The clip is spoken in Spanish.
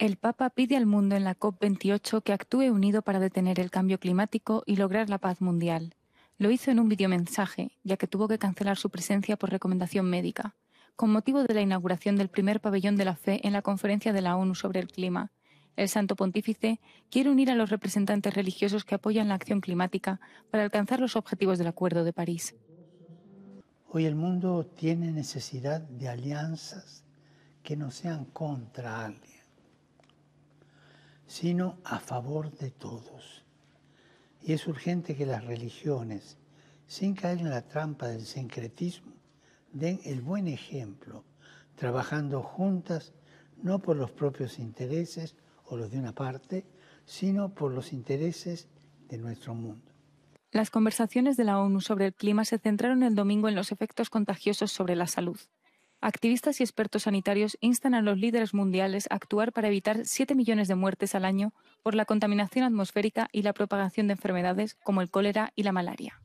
El Papa pide al mundo en la COP28 que actúe unido para detener el cambio climático y lograr la paz mundial. Lo hizo en un videomensaje, ya que tuvo que cancelar su presencia por recomendación médica, con motivo de la inauguración del primer pabellón de la fe en la conferencia de la ONU sobre el clima. El Santo Pontífice quiere unir a los representantes religiosos que apoyan la acción climática para alcanzar los objetivos del Acuerdo de París. Hoy el mundo tiene necesidad de alianzas que no sean contra alguien sino a favor de todos. Y es urgente que las religiones, sin caer en la trampa del sincretismo, den el buen ejemplo, trabajando juntas no por los propios intereses o los de una parte, sino por los intereses de nuestro mundo. Las conversaciones de la ONU sobre el clima se centraron el domingo en los efectos contagiosos sobre la salud. Activistas y expertos sanitarios instan a los líderes mundiales a actuar para evitar 7 millones de muertes al año por la contaminación atmosférica y la propagación de enfermedades como el cólera y la malaria.